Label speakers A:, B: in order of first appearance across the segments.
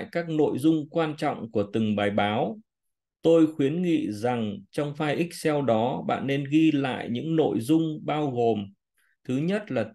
A: lại các nội dung quan trọng của từng bài báo. Tôi khuyến nghị rằng trong file Excel đó bạn nên ghi lại những nội dung bao gồm thứ nhất là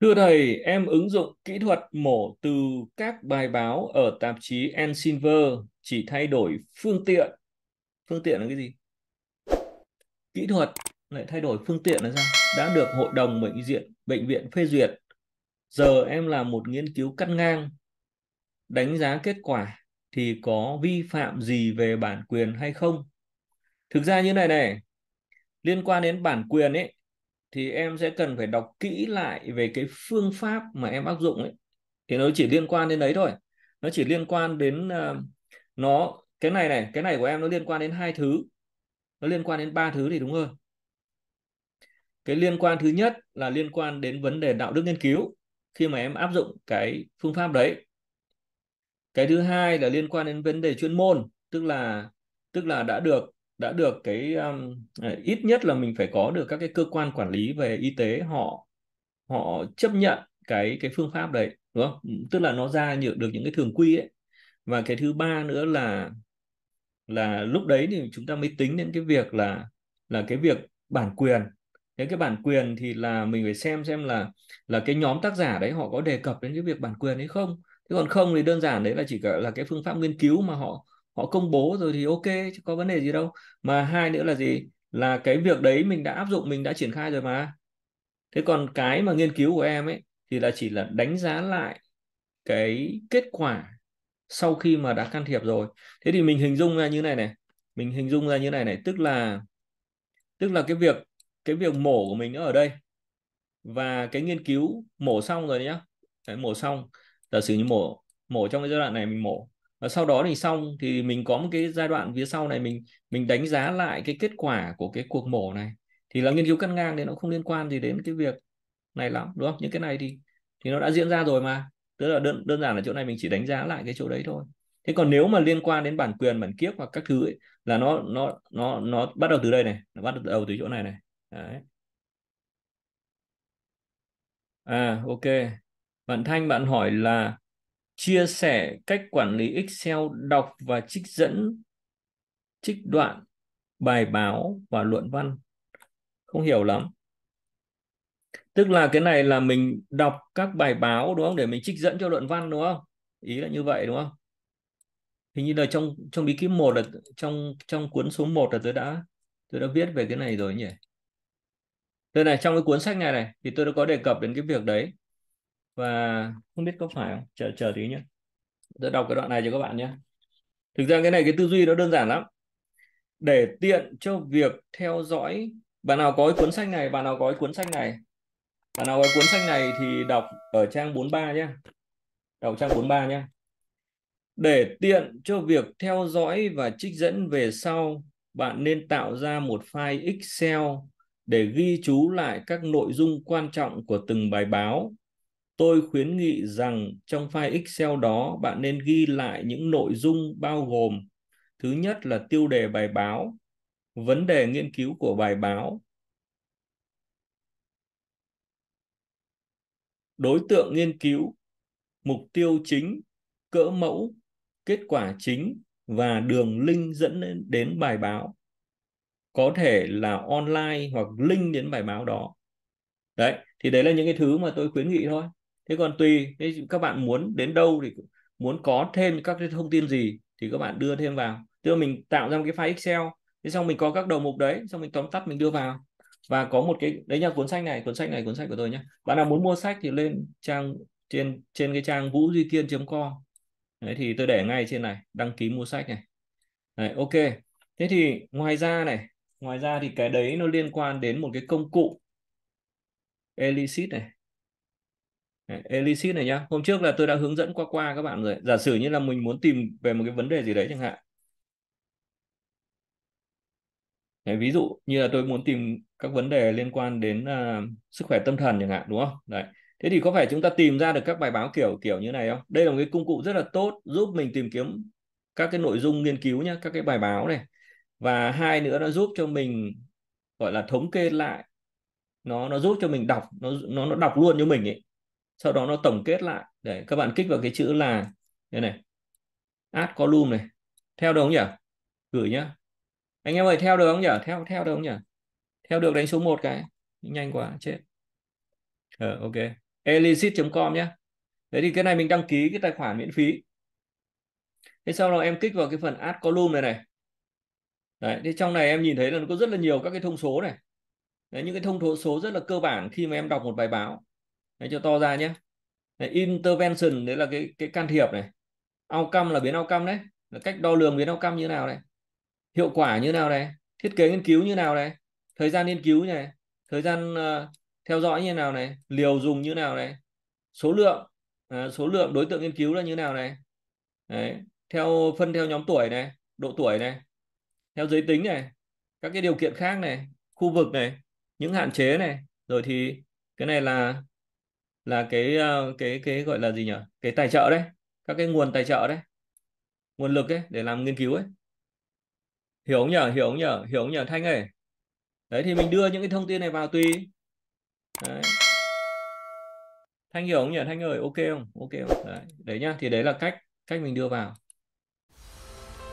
A: Thưa thầy, em ứng dụng kỹ thuật mổ từ các bài báo ở tạp chí Ensilver chỉ thay đổi phương tiện. Phương tiện là cái gì? Kỹ thuật lại thay đổi phương tiện là sao đã được hội đồng bệnh viện bệnh viện phê duyệt giờ em làm một nghiên cứu cắt ngang đánh giá kết quả thì có vi phạm gì về bản quyền hay không thực ra như này này liên quan đến bản quyền ấy thì em sẽ cần phải đọc kỹ lại về cái phương pháp mà em áp dụng ấy thì nó chỉ liên quan đến đấy thôi nó chỉ liên quan đến uh, nó cái này này cái này của em nó liên quan đến hai thứ nó liên quan đến ba thứ thì đúng hơn cái liên quan thứ nhất là liên quan đến vấn đề đạo đức nghiên cứu khi mà em áp dụng cái phương pháp đấy cái thứ hai là liên quan đến vấn đề chuyên môn tức là tức là đã được đã được cái um, à, ít nhất là mình phải có được các cái cơ quan quản lý về y tế họ họ chấp nhận cái cái phương pháp đấy đúng không ừ, tức là nó ra được, được những cái thường quy ấy và cái thứ ba nữa là là lúc đấy thì chúng ta mới tính đến cái việc là là cái việc bản quyền thế cái bản quyền thì là mình phải xem xem là là cái nhóm tác giả đấy họ có đề cập đến cái việc bản quyền hay không thế còn không thì đơn giản đấy là chỉ là cái phương pháp nghiên cứu mà họ họ công bố rồi thì ok chứ có vấn đề gì đâu mà hai nữa là gì là cái việc đấy mình đã áp dụng mình đã triển khai rồi mà thế còn cái mà nghiên cứu của em ấy thì là chỉ là đánh giá lại cái kết quả sau khi mà đã can thiệp rồi thế thì mình hình dung ra như này này mình hình dung ra như này này tức là tức là cái việc cái việc mổ của mình nó ở đây và cái nghiên cứu mổ xong rồi nhá đấy, mổ xong giả sử như mổ mổ trong cái giai đoạn này mình mổ và sau đó thì xong thì mình có một cái giai đoạn phía sau này mình mình đánh giá lại cái kết quả của cái cuộc mổ này thì là nghiên cứu cắt ngang thì nó không liên quan gì đến cái việc này lắm đúng không những cái này thì thì nó đã diễn ra rồi mà tức là đơn đơn giản là chỗ này mình chỉ đánh giá lại cái chỗ đấy thôi thế còn nếu mà liên quan đến bản quyền bản kiếp hoặc các thứ ấy, là nó nó nó nó bắt đầu từ đây này nó bắt đầu từ chỗ này này Đấy. À ok. Bạn Thanh bạn hỏi là chia sẻ cách quản lý Excel đọc và trích dẫn trích đoạn bài báo và luận văn. Không hiểu lắm. Tức là cái này là mình đọc các bài báo đúng không để mình trích dẫn cho luận văn đúng không? Ý là như vậy đúng không? Hình như là trong trong bí kíp 1 là trong trong cuốn số 1 là tôi đã tôi đã viết về cái này rồi nhỉ? Đây này trong cái cuốn sách này này thì tôi đã có đề cập đến cái việc đấy và không biết có phải không chờ chờ tí nhé tôi đọc cái đoạn này cho các bạn nhé thực ra cái này cái tư duy nó đơn giản lắm để tiện cho việc theo dõi bạn nào có cái cuốn sách này bạn nào có cái cuốn sách này bạn nào có cái cuốn sách này thì đọc ở trang 43 nhé đọc trang 43 nhé để tiện cho việc theo dõi và trích dẫn về sau bạn nên tạo ra một file Excel để ghi chú lại các nội dung quan trọng của từng bài báo. Tôi khuyến nghị rằng trong file Excel đó bạn nên ghi lại những nội dung bao gồm thứ nhất là tiêu đề bài báo, vấn đề nghiên cứu của bài báo, đối tượng nghiên cứu, mục tiêu chính, cỡ mẫu, kết quả chính và đường link dẫn đến bài báo có thể là online hoặc link đến bài báo đó đấy thì đấy là những cái thứ mà tôi khuyến nghị thôi thế còn tùy các bạn muốn đến đâu thì muốn có thêm các cái thông tin gì thì các bạn đưa thêm vào tức là mình tạo ra một cái file excel thế xong mình có các đầu mục đấy xong mình tóm tắt mình đưa vào và có một cái đấy nha cuốn sách này cuốn sách này cuốn sách của tôi nhé bạn nào muốn mua sách thì lên trang trên trên cái trang vũ duy kiên com đấy thì tôi để ngay trên này đăng ký mua sách này đấy, ok thế thì ngoài ra này ngoài ra thì cái đấy nó liên quan đến một cái công cụ elicit này elicit này nhá hôm trước là tôi đã hướng dẫn qua qua các bạn rồi giả sử như là mình muốn tìm về một cái vấn đề gì đấy chẳng hạn ví dụ như là tôi muốn tìm các vấn đề liên quan đến uh, sức khỏe tâm thần chẳng hạn đúng không đấy thế thì có phải chúng ta tìm ra được các bài báo kiểu kiểu như này không đây là một cái công cụ rất là tốt giúp mình tìm kiếm các cái nội dung nghiên cứu nhá các cái bài báo này và hai nữa nó giúp cho mình gọi là thống kê lại nó nó giúp cho mình đọc nó nó nó đọc luôn cho mình ấy sau đó nó tổng kết lại để các bạn kích vào cái chữ là đây này add column này theo được không nhỉ gửi nhá anh em ơi theo được không nhỉ theo theo được không nhỉ theo được đánh số một cái nhanh quá chết ờ ok elicit.com nhé đấy thì cái này mình đăng ký cái tài khoản miễn phí thế sau đó em kích vào cái phần add column này này đấy thì trong này em nhìn thấy là nó có rất là nhiều các cái thông số này đấy, những cái thông số rất là cơ bản khi mà em đọc một bài báo đấy cho to ra nhé đấy, intervention đấy là cái cái can thiệp này outcome là biến outcome đấy là cách đo lường biến outcome như nào này hiệu quả như nào này thiết kế nghiên cứu như nào này thời gian nghiên cứu này thời gian uh, theo dõi như nào này liều dùng như nào này số lượng uh, số lượng đối tượng nghiên cứu là như nào này đấy theo phân theo nhóm tuổi này độ tuổi này theo giới tính này các cái điều kiện khác này khu vực này những hạn chế này rồi thì cái này là là cái ờ, cái cái gọi là gì nhỉ cái tài trợ đấy các cái nguồn tài trợ đấy nguồn lực ấy để làm nghiên cứu ấy hiểu không nhở hiểu không nhở hiểu không nhở thanh ấy đấy thì mình đưa những cái thông tin này vào tùy đấy. thanh hiểu không nhở thanh ơi ok không ok không đấy, đấy nhá thì đấy là cách cách mình đưa vào